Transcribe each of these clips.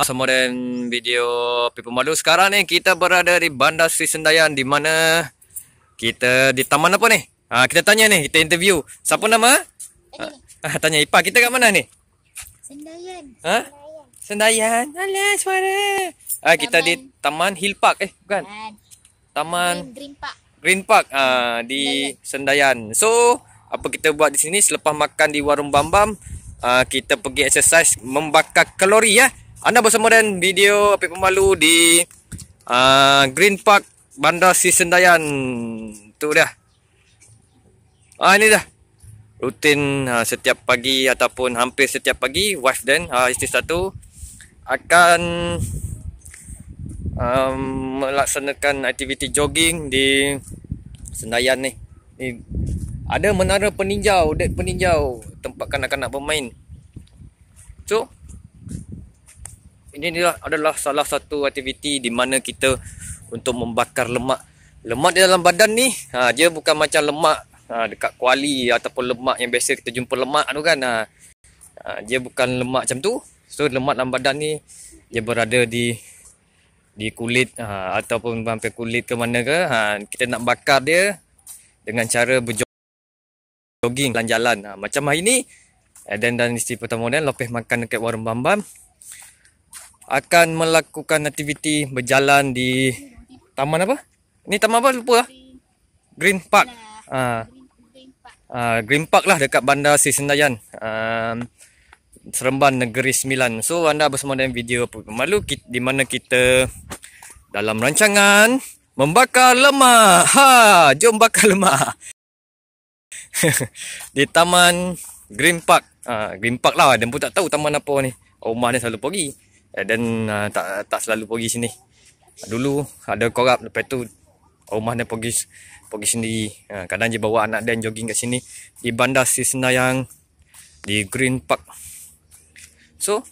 Semua dan video People Malu Sekarang ni kita berada di Bandar Sri Sendayan Di mana kita di taman apa ni? Ha, kita tanya ni, kita interview Siapa nama? Ha, ha, tanya Ipa, kita kat mana ni? Sendayan ha? Sendayan Alah suara ha, Kita taman. di Taman Hill Park eh bukan? Taman Green Park Green Park ha, di Sendayan. Sendayan So apa kita buat di sini selepas makan di warung Bambam Uh, ha, kita pergi exercise membakar kalori ya. Anda bersama dengan video api pemalu di uh, Green Park Bandar Si Sendayan. Tu dah. Ah ini dah. Rutin uh, setiap pagi ataupun hampir setiap pagi wife dan uh, isteri satu akan um, melaksanakan aktiviti jogging di Sendayan ni. Ni ada menara peninjau, dek peninjau tempat kanak-kanak bermain. So ini adalah salah satu aktiviti di mana kita untuk membakar lemak lemak di dalam badan ni ha, dia bukan macam lemak ha, dekat kuali ataupun lemak yang biasa kita jumpa lemak tu kan ha, ha dia bukan lemak macam tu so lemak dalam badan ni dia berada di di kulit ha, ataupun sampai kulit ke mana ke ha, kita nak bakar dia dengan cara berjogging jalan-jalan ha, macam hari ni eh, Aden dan isteri pertama dan lopeh makan dekat warung Bambam akan melakukan aktiviti berjalan di taman apa? Ni taman apa lupa lah. Green Park. Ah, Uh, Green Park lah dekat Bandar Sri Sendayan uh, ah, Seremban Negeri Sembilan So anda bersama dalam video pemalu Di mana kita dalam rancangan Membakar lemak ha, Jom bakar lemak Di Taman Green Park uh, Green Park lah Dan pun tak tahu taman apa ni Rumah ni selalu pergi dan eh, uh, ah, tak tak selalu pergi sini. Dulu ada korap lepas tu rumah dia pergi pergi sendiri. Uh, kadang dia bawa anak dan jogging kat sini di bandar Sisna yang di Green Park. So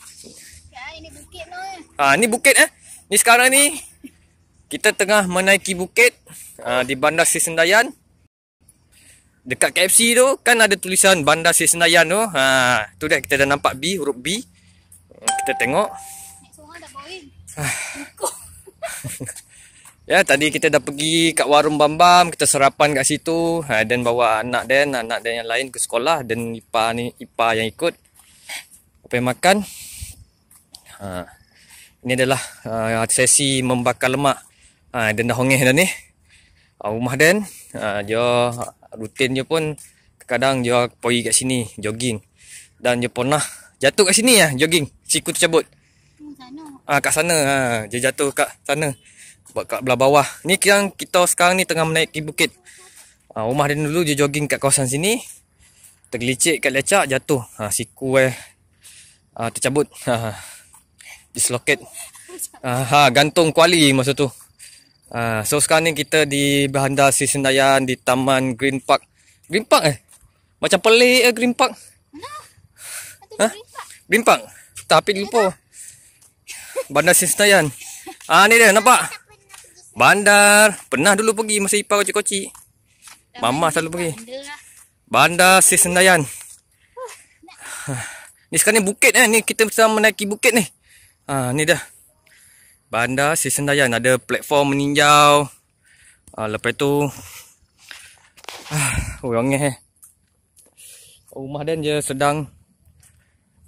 ya, ini bukit noh. Eh. uh, ah, ni bukit eh. Ni sekarang ni kita tengah menaiki bukit uh, di bandar si Senayan. Dekat KFC tu kan ada tulisan bandar si Senayan tu. Ha tu dah kita dah nampak B huruf B. Hmm, kita tengok. Ya tadi kita dah pergi kat warung Bambam Kita sarapan kat situ ha, Dan bawa anak Dan Anak Dan yang lain ke sekolah Dan Ipa ni Ipa yang ikut Apa yang makan ha, Ini adalah uh, sesi membakar lemak ha, Dan dah hongeh dah ni uh, Rumah Dan ha, Dia rutin dia pun Kadang dia pergi kat sini jogging Dan dia pernah jatuh kat sini ya jogging Siku tercabut sana. Ah kat sana ha. Dia jatuh kat sana. Buat kat belah bawah. Ni yang kita sekarang ni tengah menaiki bukit. Ah rumah dia dulu dia jogging kat kawasan sini. Tergelicik kat lecak jatuh. Ha siku eh. Ha, tercabut. Ha. ha. Dislocate. Ha, gantung kuali masa tu. Ha, so sekarang ni kita di bahanda Sri Sendayan di Taman Green Park. Green Park eh? Macam pelik eh Green Park. Mana? Ha? Green Park. Green Park. Tapi lupa. Mana? Bandar Sinstayan. Ah ni dia nampak. Bandar. Pernah dulu pergi masa ipar koci koci, Mama selalu pergi. Lah. Bandar Sinstayan. Ni sekarang ni bukit eh. Ni kita sedang menaiki bukit ni. Ah ni dah. Bandar Sinstayan ada platform meninjau. Ah lepas tu ah oh, orang eh. Rumah dan je sedang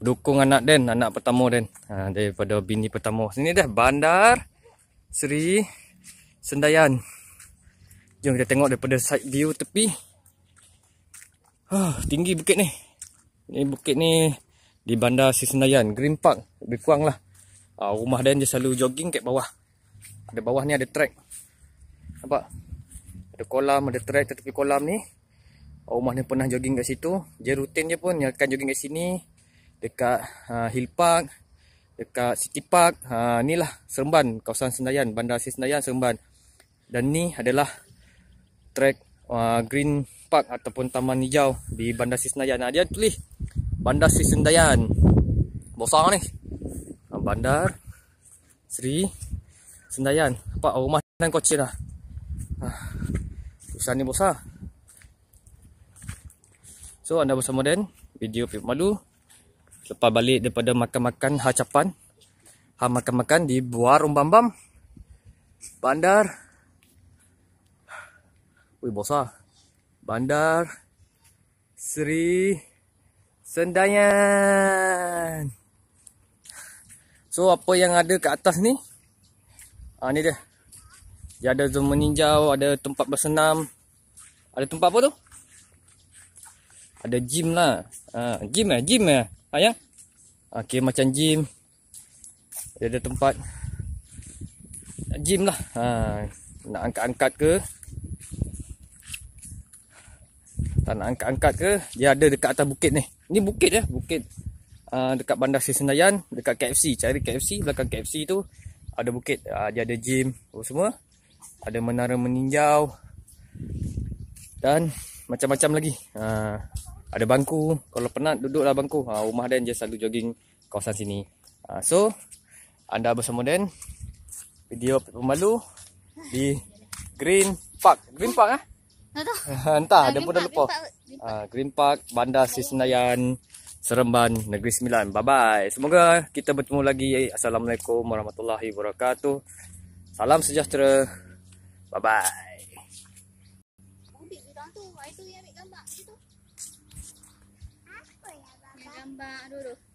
dukung anak Den, anak pertama Den. Ha, daripada bini pertama. Sini dah Bandar Seri Sendayan. Jom kita tengok daripada side view tepi. Huh, ha, tinggi bukit ni. Ni bukit ni di Bandar Seri Sendayan, Green Park, lebih kurang lah. Ha, rumah Den je selalu jogging kat bawah. Ada bawah ni ada track. Nampak? Ada kolam, ada track tepi kolam ni. Rumah ni pernah jogging kat situ. Dia rutin je pun, dia akan jogging kat sini dekat uh, Hill Park, dekat City Park, uh, ah, ni lah Seremban, kawasan Senayan, Bandar Asia Senayan, Seremban. Dan ni adalah track uh, Green Park ataupun Taman Hijau di Bandar Asia Senayan. Nah, dia tulis Bandar Asia Senayan. Bosan ni. Bandar Sri Senayan. apa rumah dan kocir lah Pusat ni bosan So anda bersama dan Video Pip Malu Lepas balik daripada makan-makan hacapan. Ha makan-makan di Buar umbam-bam, Bandar. Ui bosa. Bandar. Seri. Sendayan. So apa yang ada kat atas ni. Ha ni dia. Dia ada zoom meninjau. Ada tempat bersenam. Ada tempat apa tu? Ada gym lah. Ha, gym eh? Gym eh? Ah ya. Okey macam gym. Dia ada tempat gym lah. Ha nak angkat-angkat ke? Tak nak angkat-angkat ke? Dia ada dekat atas bukit ni. Ni bukit ya, bukit. Uh, dekat Bandar Seri Senayan, dekat KFC, cari KFC, belakang KFC tu ada bukit, uh, dia ada gym, oh, semua. Ada menara meninjau dan macam-macam lagi. Ha. Uh ada bangku kalau penat duduklah bangku ha, rumah Dan je selalu jogging kawasan sini ha, so anda bersama Dan video pemalu di Green Park Green Park ah eh? entah ada ah, pun dah lupa Green Park, Green ah, Park. Bandar Sisnayan, Seremban Negeri Sembilan bye bye semoga kita bertemu lagi assalamualaikum warahmatullahi wabarakatuh salam sejahtera bye bye tambah dulu.